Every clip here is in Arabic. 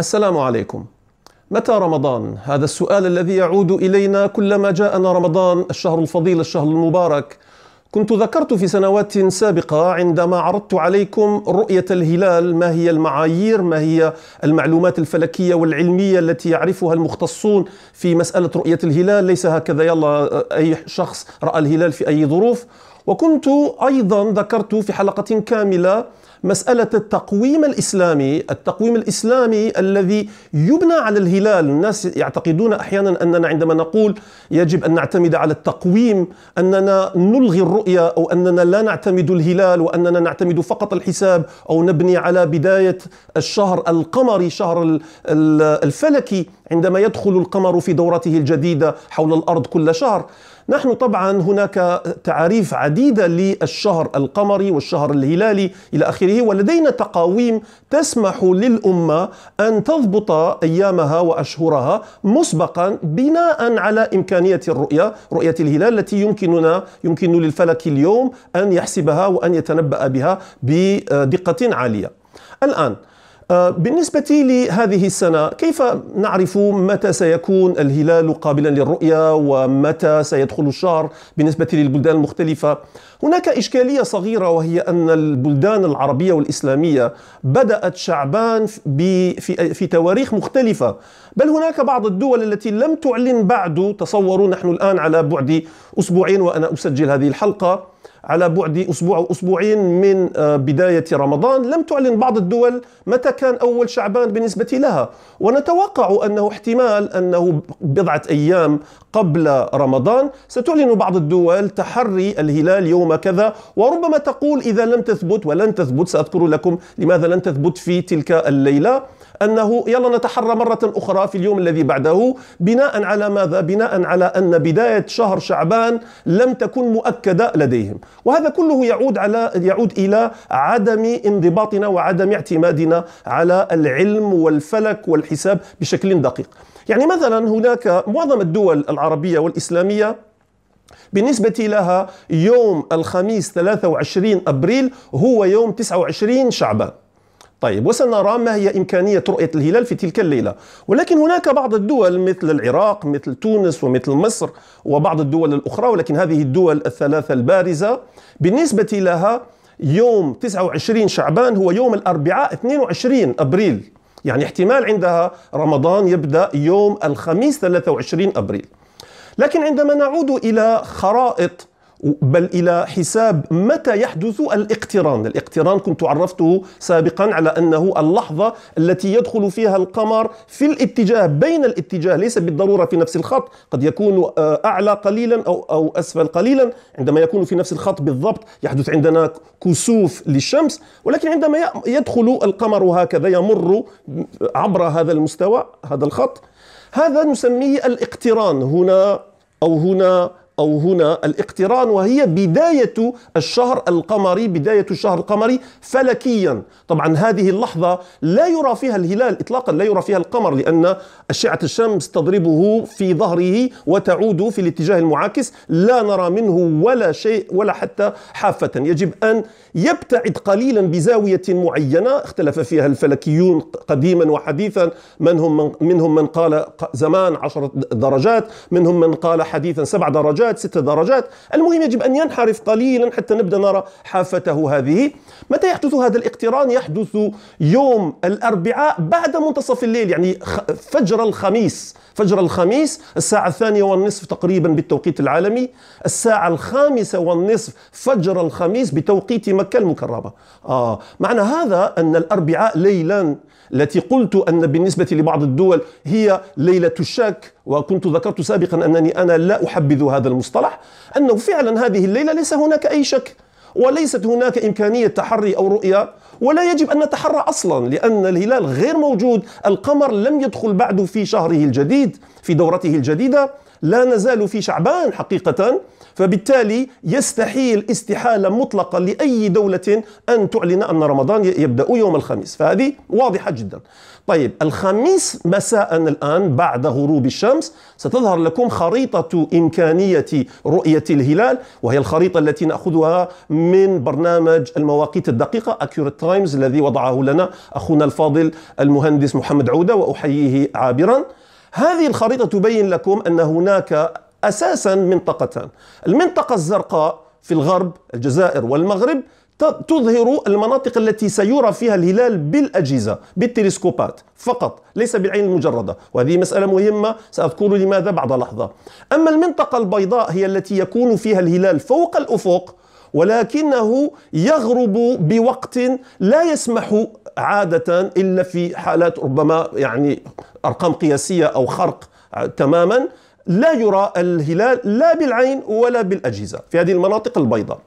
السلام عليكم متى رمضان؟ هذا السؤال الذي يعود إلينا كلما جاءنا رمضان الشهر الفضيل الشهر المبارك كنت ذكرت في سنوات سابقة عندما عرضت عليكم رؤية الهلال ما هي المعايير ما هي المعلومات الفلكية والعلمية التي يعرفها المختصون في مسألة رؤية الهلال ليس هكذا يلا أي شخص رأى الهلال في أي ظروف وكنت أيضا ذكرت في حلقة كاملة مسألة التقويم الإسلامي التقويم الإسلامي الذي يبنى على الهلال الناس يعتقدون أحيانا أننا عندما نقول يجب أن نعتمد على التقويم أننا نلغي الرؤية أو أننا لا نعتمد الهلال وأننا نعتمد فقط الحساب أو نبني على بداية الشهر القمري شهر الفلكي عندما يدخل القمر في دورته الجديدة حول الأرض كل شهر نحن طبعا هناك تعاريف عديدة للشهر القمري والشهر الهلالي إلى آخره ولدينا تقاويم تسمح للأمة أن تضبط أيامها وأشهرها مسبقا بناء على إمكانية الرؤية رؤية الهلال التي يمكننا يمكن للفلك اليوم أن يحسبها وأن يتنبأ بها بدقة عالية الآن آه، بالنسبة لهذه السنة كيف نعرف متى سيكون الهلال قابلا للرؤية ومتى سيدخل الشهر بالنسبة للبلدان المختلفة هناك إشكالية صغيرة وهي أن البلدان العربية والإسلامية بدأت شعبان في, في, تواريخ مختلفة بل هناك بعض الدول التي لم تعلن بعد تصوروا نحن الآن على بعد أسبوعين وأنا أسجل هذه الحلقة على بعد أسبوع أو أسبوعين من آه، بداية رمضان لم تعلن بعض الدول متى كان أول شعبان بالنسبة لها ونتوقع أنه احتمال أنه بضعة أيام قبل رمضان ستعلن بعض الدول تحري الهلال يوم كذا وربما تقول إذا لم تثبت ولن تثبت سأذكر لكم لماذا لن تثبت في تلك الليلة أنه يلا نتحرى مرة أخرى في اليوم الذي بعده بناء على ماذا؟ بناء على أن بداية شهر شعبان لم تكن مؤكدة لديهم وهذا كله يعود, على يعود إلى عدم انضباطنا وعدم اعتمادنا على العلم والفلك والحساب بشكل دقيق يعني مثلا هناك معظم الدول العربية والإسلامية بالنسبة لها يوم الخميس 23 أبريل هو يوم 29 شعبان طيب وسنرى ما هي إمكانية رؤية الهلال في تلك الليلة ولكن هناك بعض الدول مثل العراق مثل تونس ومثل مصر وبعض الدول الأخرى ولكن هذه الدول الثلاثة البارزة بالنسبة لها يوم 29 شعبان هو يوم الأربعاء 22 أبريل يعني احتمال عندها رمضان يبدأ يوم الخميس 23 أبريل لكن عندما نعود إلى خرائط بل إلى حساب متى يحدث الاقتران الاقتران كنت عرفته سابقا على أنه اللحظة التي يدخل فيها القمر في الاتجاه بين الاتجاه ليس بالضرورة في نفس الخط قد يكون آه، أعلى قليلا أو, أو أسفل قليلا عندما يكون في نفس الخط بالضبط يحدث عندنا كسوف للشمس ولكن عندما يدخل القمر هكذا يمر عبر هذا المستوى هذا الخط هذا نسميه الاقتران هنا أو هنا أو هنا الاقتران وهي بداية الشهر القمري بداية الشهر القمري فلكيا طبعا هذه اللحظة لا يرى فيها الهلال إطلاقا لا يرى فيها القمر لأن أشعة الشمس تضربه في ظهره وتعود في الاتجاه المعاكس لا نرى منه ولا شيء ولا حتى حافة يجب أن يبتعد قليلا بزاوية معينة اختلف فيها الفلكيون قديما وحديثا من هم من منهم من قال زمان عشرة درجات منهم من قال حديثا سبع درجات درجات ست درجات المهم يجب أن ينحرف قليلا حتى نبدأ نرى حافته هذه متى يحدث هذا الاقتران يحدث يوم الأربعاء بعد منتصف الليل يعني فجر الخميس فجر الخميس الساعة الثانية والنصف تقريبا بالتوقيت العالمي الساعة الخامسة والنصف فجر الخميس بتوقيت مكة المكرمة آه معنى هذا أن الأربعاء ليلا التي قلت أن بالنسبة لبعض الدول هي ليلة الشك وكنت ذكرت سابقا أنني أنا لا أحبذ هذا المصطلح أنه فعلا هذه الليلة ليس هناك أي شك وليست هناك إمكانية تحري أو رؤية ولا يجب أن نتحرى أصلا لأن الهلال غير موجود القمر لم يدخل بعد في شهره الجديد في دورته الجديدة لا نزال في شعبان حقيقة فبالتالي يستحيل استحالة مطلقة لأي دولة أن تعلن أن رمضان يبدأ يوم الخميس فهذه واضحة جدا طيب الخميس مساء الآن بعد غروب الشمس ستظهر لكم خريطة إمكانية رؤية الهلال وهي الخريطة التي نأخذها من برنامج المواقيت الدقيقة Accurate تايمز الذي وضعه لنا أخونا الفاضل المهندس محمد عودة وأحييه عابراً هذه الخريطة تبين لكم أن هناك أساسا منطقتان المنطقة الزرقاء في الغرب الجزائر والمغرب تظهر المناطق التي سيرى فيها الهلال بالأجهزة بالتلسكوبات فقط ليس بالعين المجردة وهذه مسألة مهمة سأذكر لماذا بعد لحظة أما المنطقة البيضاء هي التي يكون فيها الهلال فوق الأفق ولكنه يغرب بوقت لا يسمح عادة إلا في حالات ربما يعني أرقام قياسية أو خرق تماما لا يرى الهلال لا بالعين ولا بالأجهزة في هذه المناطق البيضاء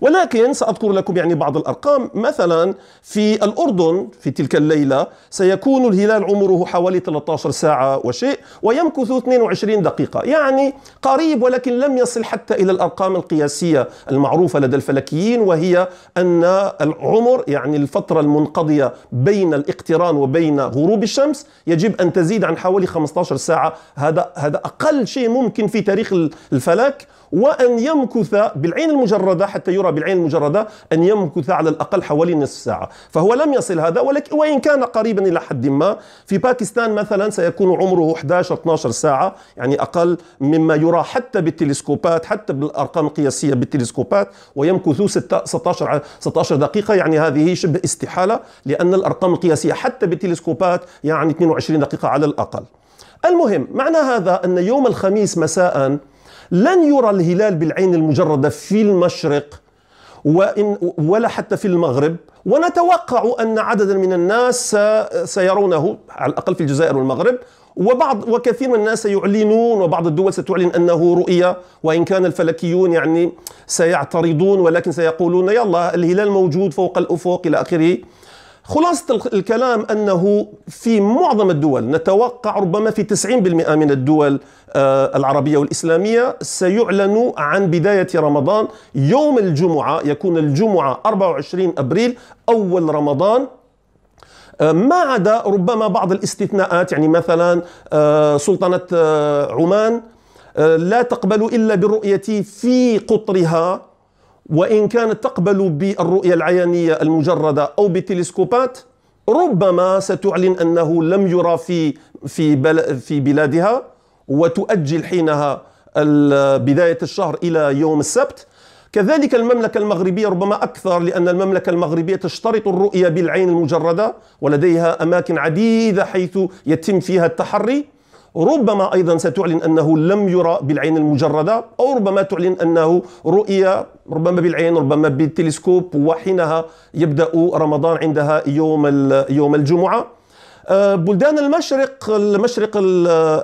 ولكن سأذكر لكم يعني بعض الأرقام مثلا في الأردن في تلك الليلة سيكون الهلال عمره حوالي 13 ساعة وشيء ويمكث 22 دقيقة يعني قريب ولكن لم يصل حتى إلى الأرقام القياسية المعروفة لدى الفلكيين وهي أن العمر يعني الفترة المنقضية بين الاقتران وبين غروب الشمس يجب أن تزيد عن حوالي 15 ساعة هذا هذا أقل شيء ممكن في تاريخ الفلك وأن يمكث بالعين المجردة حتى يرى بالعين المجردة أن يمكث على الأقل حوالي نصف ساعة فهو لم يصل هذا ولكن وإن كان قريبا إلى حد ما في باكستان مثلا سيكون عمره 11-12 ساعة يعني أقل مما يرى حتى بالتلسكوبات حتى بالأرقام القياسية بالتلسكوبات ويمكث 16 16 دقيقة يعني هذه شبه استحالة لأن الأرقام القياسية حتى بالتلسكوبات يعني 22 دقيقة على الأقل المهم معنى هذا أن يوم الخميس مساء لن يرى الهلال بالعين المجردة في المشرق وإن ولا حتى في المغرب ونتوقع أن عددا من الناس سيرونه على الأقل في الجزائر والمغرب وبعض وكثير من الناس سيعلنون وبعض الدول ستعلن انه رؤيه وان كان الفلكيون يعني سيعترضون ولكن سيقولون يلا الهلال موجود فوق الافق الى اخره خلاصة الكلام أنه في معظم الدول نتوقع ربما في 90% من الدول آه، العربية والإسلامية سيعلن عن بداية رمضان يوم الجمعة يكون الجمعة 24 أبريل أول رمضان آه، ما عدا ربما بعض الاستثناءات يعني مثلا آه، سلطنة عمان لا تقبل إلا بالرؤية في قطرها وإن كانت تقبل بالرؤية العيانية المجردة أو بالتلسكوبات ربما ستعلن أنه لم يرى في في في بلادها وتؤجل حينها بداية الشهر إلى يوم السبت كذلك المملكة المغربية ربما أكثر لأن المملكة المغربية تشترط الرؤية بالعين المجردة ولديها أماكن عديدة حيث يتم فيها التحري ربما أيضا ستعلن أنه لم يرى بالعين المجردة أو ربما تعلن أنه رؤية ربما بالعين ربما بالتلسكوب وحينها يبدأ رمضان عندها يوم يوم الجمعة آه، بلدان المشرق المشرق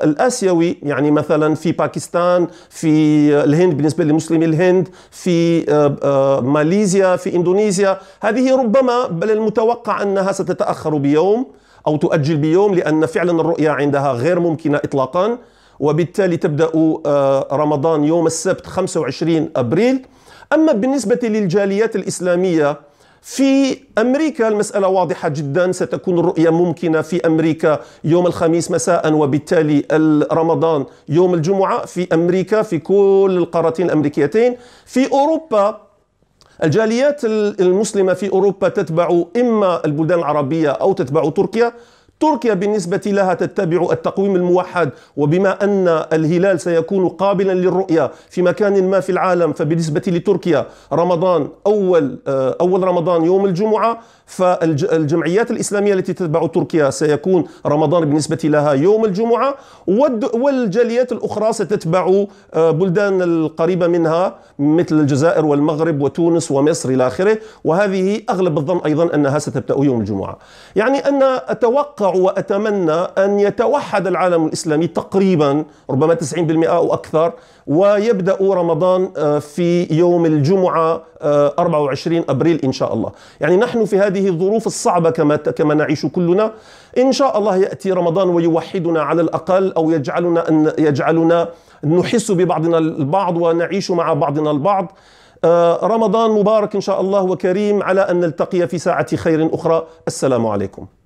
الاسيوي يعني مثلا في باكستان في الهند بالنسبه لمسلمي الهند في آه، آه، ماليزيا في اندونيسيا هذه ربما بل المتوقع انها ستتاخر بيوم أو تؤجل بيوم لأن فعلا الرؤية عندها غير ممكنة إطلاقا وبالتالي تبدأ آه، رمضان يوم السبت 25 أبريل أما بالنسبة للجاليات الإسلامية في أمريكا المسألة واضحة جدا ستكون الرؤية ممكنة في أمريكا يوم الخميس مساء وبالتالي رمضان يوم الجمعة في أمريكا في كل القارتين الأمريكيتين في أوروبا الجاليات المسلمة في أوروبا تتبع إما البلدان العربية أو تتبع تركيا تركيا بالنسبة لها تتبع التقويم الموحد وبما أن الهلال سيكون قابلا للرؤية في مكان ما في العالم فبالنسبة لتركيا رمضان أول آه، أول رمضان يوم الجمعة فالجمعيات الإسلامية التي تتبع تركيا سيكون رمضان بالنسبة لها يوم الجمعة والجاليات الأخرى ستتبع آه، بلدان القريبة منها مثل الجزائر والمغرب وتونس ومصر إلى آخره وهذه أغلب الظن أيضا أنها ستبدأ يوم الجمعة يعني أن أتوقع وأتمنى أن يتوحد العالم الإسلامي تقريبا ربما 90% أو أكثر ويبدأ رمضان آه، في يوم الجمعة 24 آه، أبريل إن شاء الله يعني نحن في هذه الظروف الصعبة كما, كما نعيش كلنا إن شاء الله يأتي رمضان ويوحدنا على الأقل أو يجعلنا, أن يجعلنا نحس ببعضنا البعض ونعيش مع بعضنا البعض آه، رمضان مبارك إن شاء الله وكريم على أن نلتقي في ساعة خير أخرى السلام عليكم